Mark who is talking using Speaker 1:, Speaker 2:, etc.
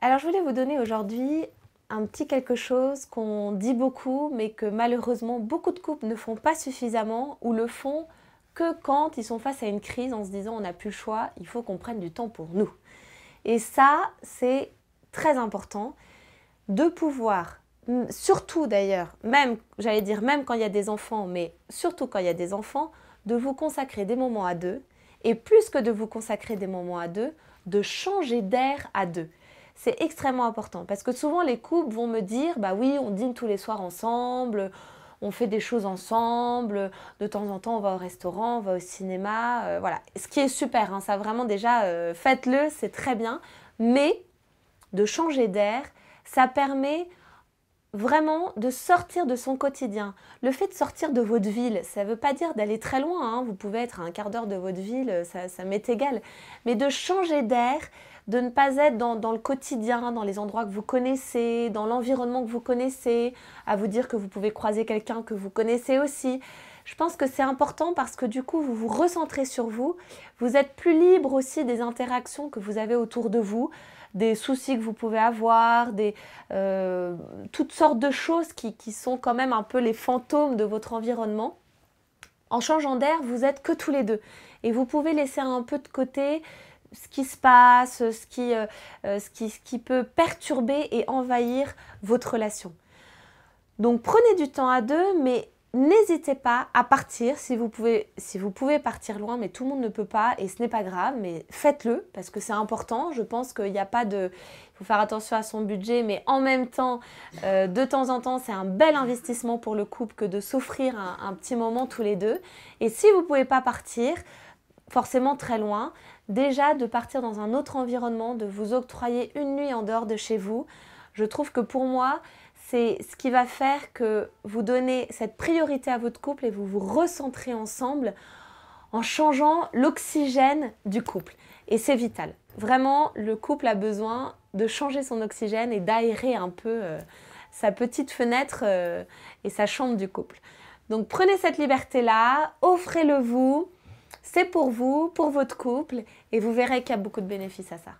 Speaker 1: Alors je voulais vous donner aujourd'hui un petit quelque chose qu'on dit beaucoup mais que malheureusement beaucoup de couples ne font pas suffisamment ou le font que quand ils sont face à une crise en se disant on n'a plus le choix, il faut qu'on prenne du temps pour nous. Et ça, c'est très important de pouvoir, surtout d'ailleurs, même, j'allais dire même quand il y a des enfants, mais surtout quand il y a des enfants, de vous consacrer des moments à deux, et plus que de vous consacrer des moments à deux, de changer d'air à deux c'est extrêmement important parce que souvent les couples vont me dire bah oui, on dîne tous les soirs ensemble, on fait des choses ensemble, de temps en temps on va au restaurant, on va au cinéma, euh, voilà. Ce qui est super, hein, ça vraiment déjà, euh, faites-le, c'est très bien. Mais de changer d'air, ça permet vraiment de sortir de son quotidien. Le fait de sortir de votre ville, ça ne veut pas dire d'aller très loin, hein. vous pouvez être à un quart d'heure de votre ville, euh, ça, m'est égal, mais de changer d'air, de ne pas être dans, le quotidien, dans les endroits que vous connaissez, dans l'environnement que vous connaissez, à vous dire que vous pouvez croiser quelqu'un que vous connaissez aussi. Je pense que c'est important parce que du coup, vous vous recentrez sur vous, vous êtes plus libre aussi des interactions que vous avez autour de vous des soucis que vous pouvez avoir, des, euh, toutes sortes de choses qui, sont quand même un peu les fantômes de votre environnement. En changeant d'air, vous êtes que tous les deux. Et vous pouvez laisser un peu de côté ce qui se passe, ce, qui, euh, euh, ce qui, peut perturber et envahir votre relation. Donc prenez du temps à deux, mais N'hésitez pas à partir si vous, pouvez, si vous pouvez partir loin, mais tout le monde ne peut pas et ce n'est pas grave, mais faites-le parce que c'est important. Je pense qu'il n'y a pas de... faut faire attention à son budget, mais en même temps, euh, de temps en temps, c'est un bel investissement pour le couple que de s'offrir un, un petit moment tous les deux. Et si vous ne pouvez pas partir, forcément très loin, déjà de partir dans un autre environnement, de vous octroyer une nuit en dehors de chez vous, je trouve que pour moi, c'est ce qui va faire que vous donnez cette priorité à votre couple et vous vous recentrez ensemble en changeant l'oxygène du couple. Et c'est vital. Vraiment, le couple a besoin de changer son oxygène et d'aérer un peu euh, sa petite fenêtre euh, et sa chambre du couple. Donc prenez cette liberté-là, offrez-le vous, c'est pour vous, pour votre couple, et vous verrez qu'il y a beaucoup de bénéfices à ça.